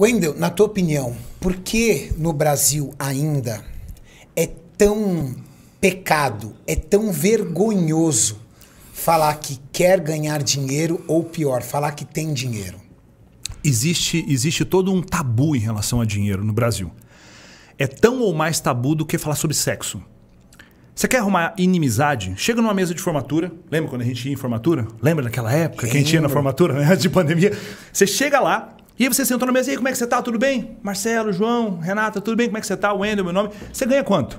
Wendel, na tua opinião, por que no Brasil ainda é tão pecado, é tão vergonhoso falar que quer ganhar dinheiro ou pior, falar que tem dinheiro? Existe, existe todo um tabu em relação a dinheiro no Brasil. É tão ou mais tabu do que falar sobre sexo. Você quer arrumar inimizade? Chega numa mesa de formatura. Lembra quando a gente ia em formatura? Lembra daquela época Lembro. que a gente ia na formatura, né? De pandemia. Você chega lá, e aí você sentou na mesa, e aí, como é que você tá? Tudo bem? Marcelo, João, Renata, tudo bem? Como é que você tá? Wendel, meu nome. Você ganha quanto?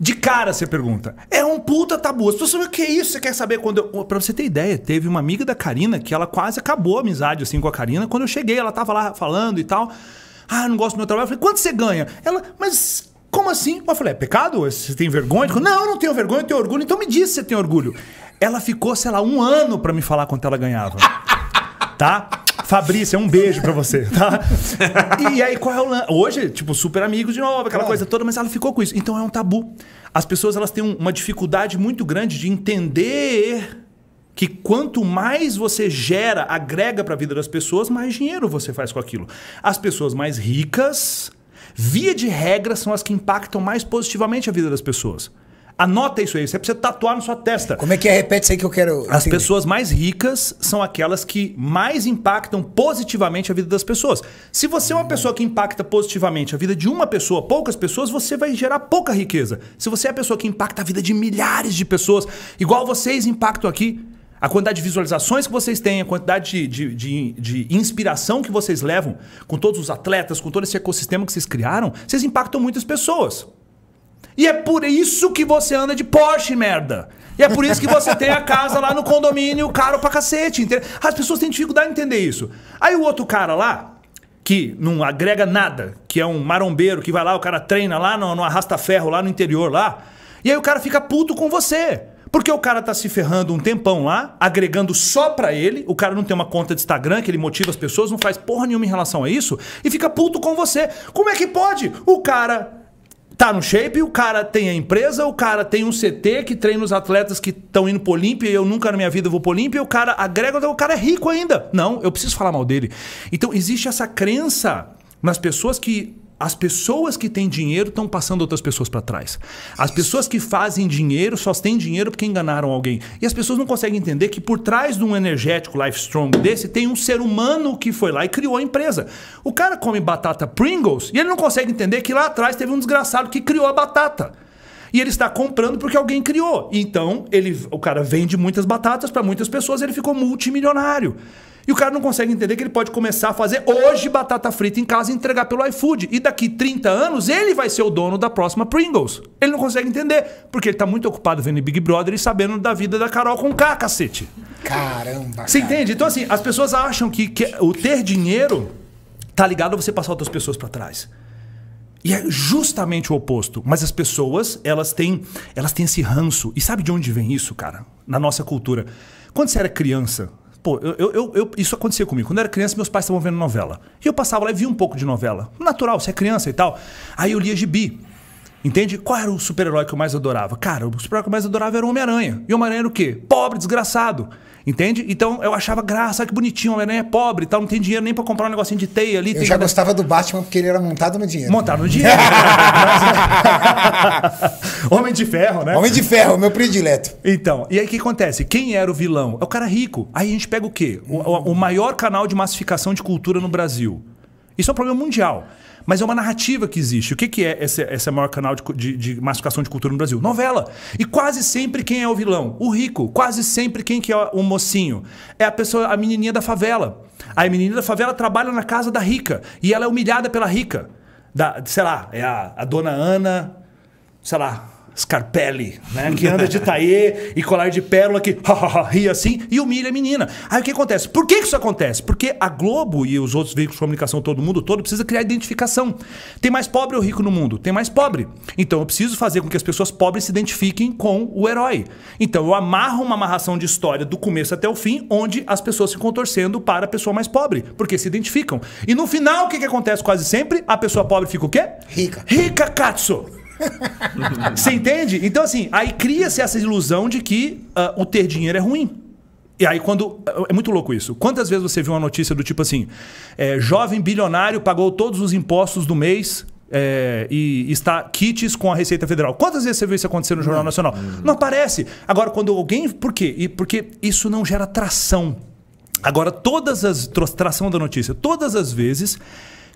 De cara você pergunta. É um puta tabu. Você sabe o que é isso? Você quer saber quando eu. Pra você ter ideia, teve uma amiga da Karina que ela quase acabou a amizade assim com a Karina. Quando eu cheguei, ela tava lá falando e tal. Ah, não gosto do meu trabalho. Eu falei, quanto você ganha? Ela, mas como assim? Eu falei, é pecado? Você tem vergonha? Falei, não, eu não tenho vergonha, eu tenho orgulho. Então me diz se você tem orgulho. Ela ficou, sei lá, um ano para me falar quanto ela ganhava. tá? Fabrício, é um beijo para você, tá? e aí, qual é o lance? Hoje, tipo, super amigo de novo, aquela claro. É. coisa toda, mas ela ficou com isso. Então é um tabu. As pessoas elas têm uma dificuldade muito grande de entender que quanto mais você gera, agrega para a vida das pessoas, mais dinheiro você faz com aquilo. As pessoas mais ricas, via de regra, são as que impactam mais positivamente a vida das pessoas. Anota isso aí, você precisa tatuar na sua testa. Como é que é? Repete isso aí que eu quero. As pessoas mais ricas são aquelas que mais impactam positivamente a vida das pessoas. Se você é uma pessoa que impacta positivamente a vida de uma pessoa, poucas pessoas, você vai gerar pouca riqueza. Se você é a pessoa que impacta a vida de milhares de pessoas, igual vocês impactam aqui, a quantidade de visualizações que vocês têm, a quantidade de, de, de, de, inspiração que vocês levam com todos os atletas, com todo esse ecossistema que vocês criaram, vocês impactam muitas pessoas. E é por isso que você anda de Porsche, merda. E é por isso que você tem a casa lá no condomínio caro pra cacete. Entende? As pessoas têm dificuldade em entender isso. Aí o outro cara lá, que não agrega nada, que é um marombeiro que vai lá, o cara treina lá no, no arrasta-ferro, lá no interior lá, e aí o cara fica puto com você. Porque o cara tá se ferrando um tempão lá, agregando só pra ele, o cara não tem uma conta de Instagram que ele motiva as pessoas, não faz porra nenhuma em relação a isso, e fica puto com você. Como é que pode? O cara tá no shape, o cara tem a empresa, o cara tem um CT que treina os atletas que estão indo pro Olímpia e eu nunca na minha vida vou pro Olímpia, o cara agrega, o cara é rico ainda. Não, eu preciso falar mal dele. Então existe essa crença nas pessoas que as pessoas que têm dinheiro estão passando outras pessoas para trás. As pessoas que fazem dinheiro só têm dinheiro porque enganaram alguém. E as pessoas não conseguem entender que por trás de um energético Life Strong desse tem um ser humano que foi lá e criou a empresa. O cara come batata Pringles e ele não consegue entender que lá atrás teve um desgraçado que criou a batata e ele está comprando porque alguém criou. Então, ele, o cara vende muitas batatas para muitas pessoas, ele ficou multimilionário. E o cara não consegue entender que ele pode começar a fazer hoje batata frita em casa e entregar pelo iFood. E daqui 30 anos ele vai ser o dono da próxima Pringles. Ele não consegue entender, porque ele tá muito ocupado vendo Big Brother e sabendo da vida da Carol com K, cacete. Caramba. Você cara. entende? Então, assim, as pessoas acham que, que o ter dinheiro tá ligado a você passar outras pessoas para trás. E é justamente o oposto. Mas as pessoas, elas têm, elas têm esse ranço. E sabe de onde vem isso, cara? Na nossa cultura. Quando você era criança, Pô, eu, eu, eu, isso acontecia comigo. Quando eu era criança, meus pais estavam vendo novela. E eu passava lá e via um pouco de novela. Natural, você é criança e tal. Aí eu lia gibi. Entende? Qual era o super-herói que eu mais adorava? Cara, o super-herói que eu mais adorava era o Homem-Aranha. E o Homem-Aranha era o quê? Pobre, desgraçado. Entende? Então eu achava graça, que bonitinho, o homem é pobre tal, não tem dinheiro nem para comprar um negocinho de teia ali. Eu já gostava do Batman porque ele era montado no dinheiro. Montado no dinheiro. Homem de ferro, né? Homem de ferro, meu predileto. Então, e aí o que acontece? Quem era o vilão? É o cara rico. Aí a gente pega o quê? o, o maior canal de massificação de cultura no Brasil isso é um problema mundial. Mas é uma narrativa que existe. O que, que é esse, esse maior canal de, de, de, massificação de cultura no Brasil? Novela. E quase sempre quem é o vilão? O rico. Quase sempre quem que é o mocinho? É a pessoa, a menininha da favela. A menininha da favela trabalha na casa da rica. E ela é humilhada pela rica. Da, sei lá, é a, a dona Ana, sei lá, Scarpelli, né? Que anda de taê e colar de pérola que ri assim e humilha a menina. Aí o que acontece? Por que isso acontece? Porque a Globo e os outros veículos de comunicação, todo mundo todo, precisa criar identificação. Tem mais pobre ou rico no mundo? Tem mais pobre. Então eu preciso fazer com que as pessoas pobres se identifiquem com o herói. Então eu amarro uma amarração de história do começo até o fim, onde as pessoas se contorcendo para a pessoa mais pobre, porque se identificam. E no final, o que, que acontece quase sempre? A pessoa pobre fica o quê? Rica. Rica, Katsu! Você entende? Então, assim, aí cria-se essa ilusão de que uh, o ter dinheiro é ruim. E aí, quando. Ah, é muito louco isso. Quantas vezes você viu uma notícia do tipo assim: é, jovem bilionário pagou todos os impostos do mês é, e está kits com a Receita Federal. Quantas vezes você viu isso acontecer no Jornal Nacional? Não aparece. Agora, quando alguém. Por quê? E porque isso não gera tração. Agora, todas as. Tração da notícia. Todas as vezes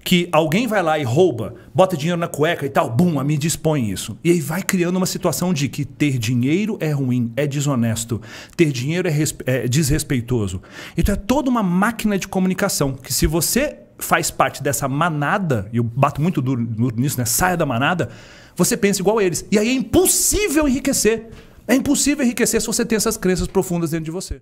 que alguém vai lá e rouba, bota dinheiro na cueca e tal, bum, a mídia expõe isso. E aí vai criando uma situação de que ter dinheiro é ruim, é desonesto, ter dinheiro é, é desrespeitoso. Então é toda uma máquina de comunicação que se você faz parte dessa manada, e eu bato muito duro, duro nisso, né? Saia da manada, você pensa igual a eles. E aí é impossível enriquecer. É impossível enriquecer se você tem essas crenças profundas dentro de você.